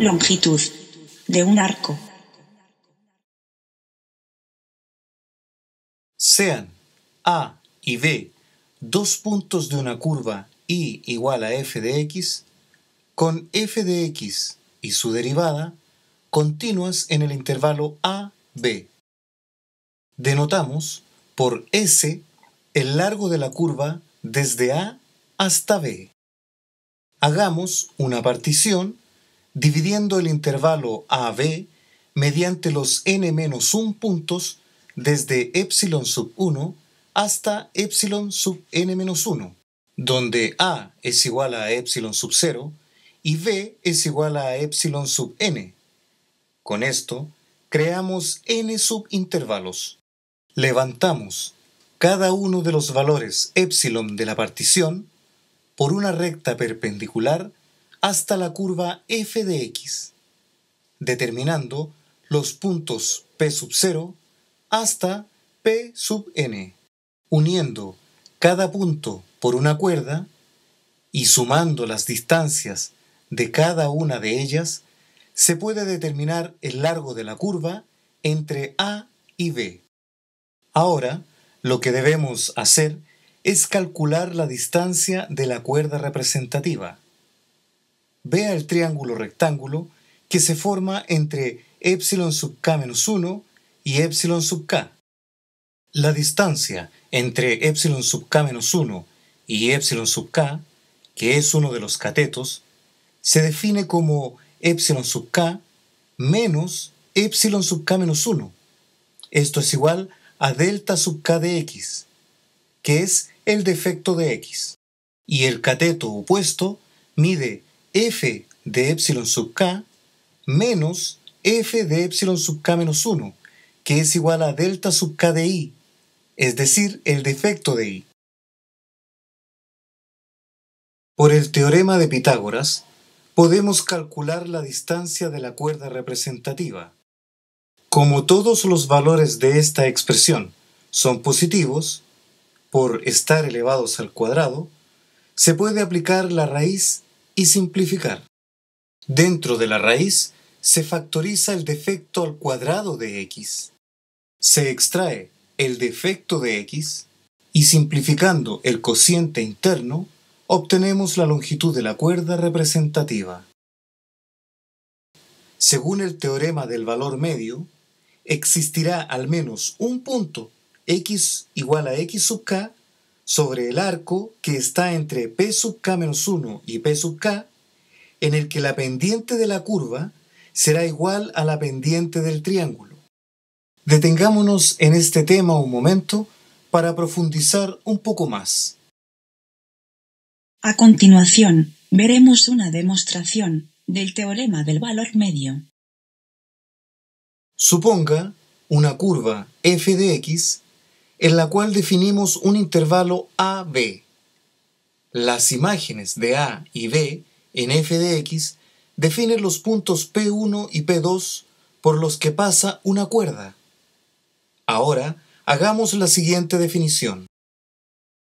longitud de un arco. Sean A y B dos puntos de una curva y igual a f de x, con f de x y su derivada continuas en el intervalo a-b. Denotamos por S el largo de la curva desde A hasta B. Hagamos una partición dividiendo el intervalo AB mediante los n-1 puntos desde epsilon sub 1 hasta epsilon sub n-1, donde A es igual a epsilon sub 0 y B es igual a epsilon sub n. Con esto, creamos n subintervalos. Levantamos cada uno de los valores epsilon de la partición por una recta perpendicular hasta la curva f de x, determinando los puntos p sub 0 hasta p sub n, uniendo cada punto por una cuerda y sumando las distancias de cada una de ellas, se puede determinar el largo de la curva entre A y B. Ahora, lo que debemos hacer es calcular la distancia de la cuerda representativa vea el triángulo rectángulo que se forma entre epsilon sub k menos 1 y epsilon sub k. La distancia entre epsilon sub k menos 1 y epsilon sub k, que es uno de los catetos, se define como epsilon sub k menos epsilon sub k menos 1. Esto es igual a delta sub k de x, que es el defecto de x. Y el cateto opuesto mide f de epsilon sub k menos f de epsilon sub k menos 1, que es igual a delta sub k de i, es decir, el defecto de i. Por el teorema de Pitágoras, podemos calcular la distancia de la cuerda representativa. Como todos los valores de esta expresión son positivos, por estar elevados al cuadrado, se puede aplicar la raíz y simplificar. Dentro de la raíz se factoriza el defecto al cuadrado de x. Se extrae el defecto de x y simplificando el cociente interno obtenemos la longitud de la cuerda representativa. Según el teorema del valor medio, existirá al menos un punto x igual a x sub k sobre el arco que está entre P sub K menos 1 y P sub K, en el que la pendiente de la curva será igual a la pendiente del triángulo. Detengámonos en este tema un momento para profundizar un poco más. A continuación, veremos una demostración del teorema del valor medio. Suponga una curva f de x en la cual definimos un intervalo AB. Las imágenes de A y B en f de x definen los puntos P1 y P2 por los que pasa una cuerda. Ahora, hagamos la siguiente definición.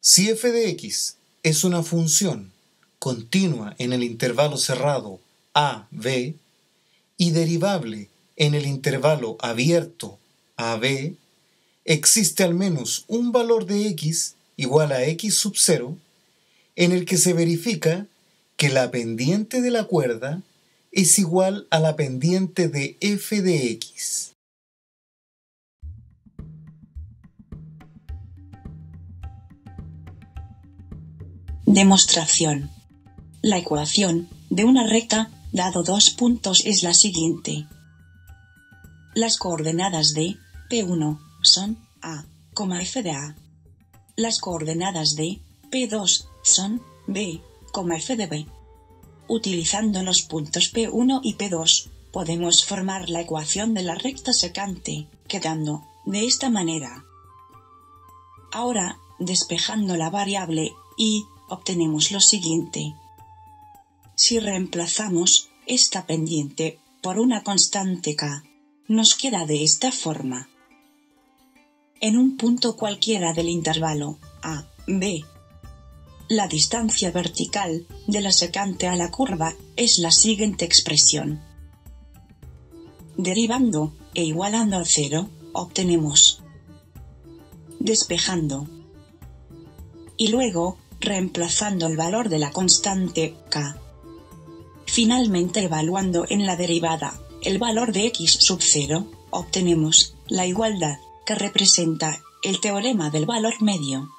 Si f de x es una función continua en el intervalo cerrado AB y derivable en el intervalo abierto AB, existe al menos un valor de x igual a x sub 0 en el que se verifica que la pendiente de la cuerda es igual a la pendiente de f de x. Demostración. La ecuación de una recta, dado dos puntos, es la siguiente. Las coordenadas de P1, son A, f de A. Las coordenadas de P2 son B, f de B. Utilizando los puntos P1 y P2, podemos formar la ecuación de la recta secante, quedando de esta manera. Ahora, despejando la variable y, obtenemos lo siguiente. Si reemplazamos esta pendiente por una constante k, nos queda de esta forma en un punto cualquiera del intervalo A, B. La distancia vertical de la secante a la curva es la siguiente expresión. Derivando e igualando a cero, obtenemos despejando y luego reemplazando el valor de la constante k. Finalmente evaluando en la derivada el valor de x sub 0, obtenemos la igualdad que representa el teorema del valor medio.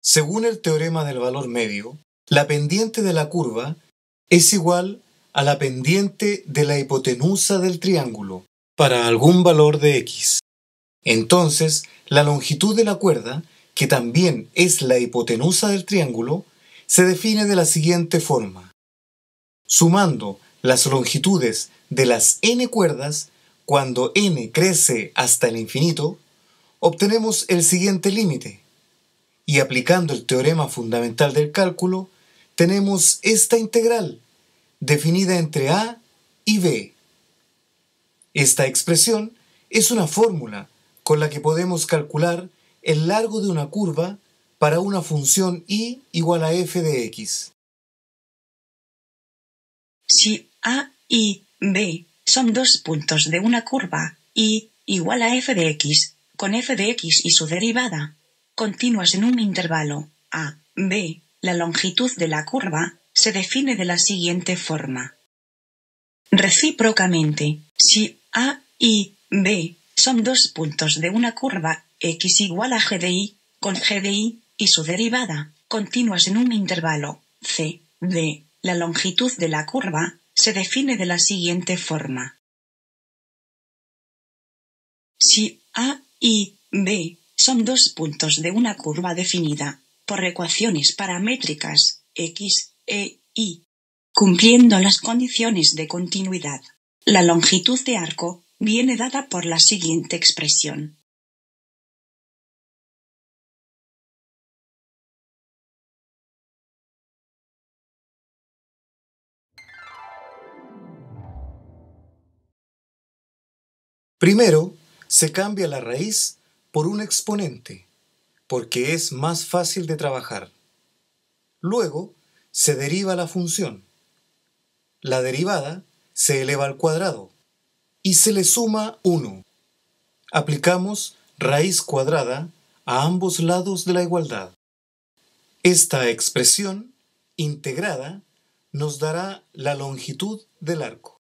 Según el teorema del valor medio, la pendiente de la curva es igual a la pendiente de la hipotenusa del triángulo para algún valor de x. Entonces, la longitud de la cuerda, que también es la hipotenusa del triángulo, se define de la siguiente forma. Sumando las longitudes de las n cuerdas, cuando n crece hasta el infinito, obtenemos el siguiente límite. Y aplicando el teorema fundamental del cálculo, tenemos esta integral, definida entre a y b. Esta expresión es una fórmula con la que podemos calcular el largo de una curva para una función y igual a f de x. A y B son dos puntos de una curva, y igual a f de x, con f de x y su derivada, continuas en un intervalo, a, b, la longitud de la curva, se define de la siguiente forma. Recíprocamente, si a y b son dos puntos de una curva, x igual a g de y, con g de y, y su derivada, continuas en un intervalo, c, d, la longitud de la curva, se define de la siguiente forma. Si A y B son dos puntos de una curva definida por ecuaciones paramétricas x, e, y, cumpliendo las condiciones de continuidad, la longitud de arco viene dada por la siguiente expresión. Primero, se cambia la raíz por un exponente, porque es más fácil de trabajar. Luego, se deriva la función. La derivada se eleva al cuadrado y se le suma 1. Aplicamos raíz cuadrada a ambos lados de la igualdad. Esta expresión integrada nos dará la longitud del arco.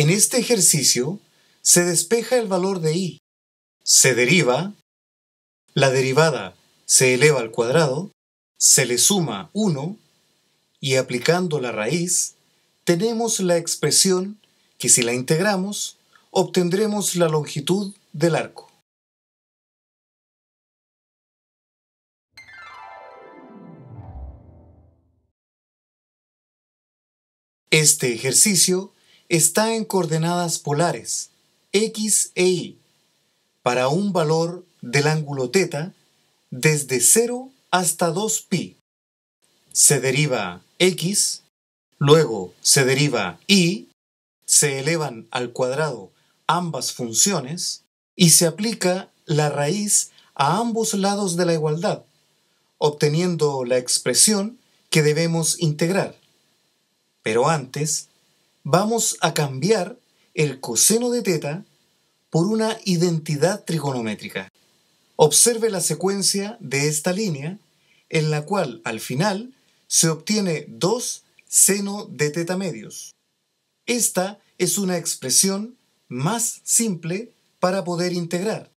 En este ejercicio se despeja el valor de i, se deriva, la derivada se eleva al cuadrado, se le suma 1 y aplicando la raíz tenemos la expresión que si la integramos obtendremos la longitud del arco. Este ejercicio está en coordenadas polares x e y para un valor del ángulo θ desde 0 hasta 2pi. Se deriva x, luego se deriva y, se elevan al cuadrado ambas funciones y se aplica la raíz a ambos lados de la igualdad, obteniendo la expresión que debemos integrar. Pero antes, vamos a cambiar el coseno de teta por una identidad trigonométrica. Observe la secuencia de esta línea, en la cual al final se obtiene 2 seno de teta medios. Esta es una expresión más simple para poder integrar.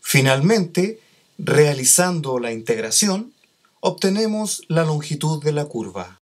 Finalmente, realizando la integración, obtenemos la longitud de la curva.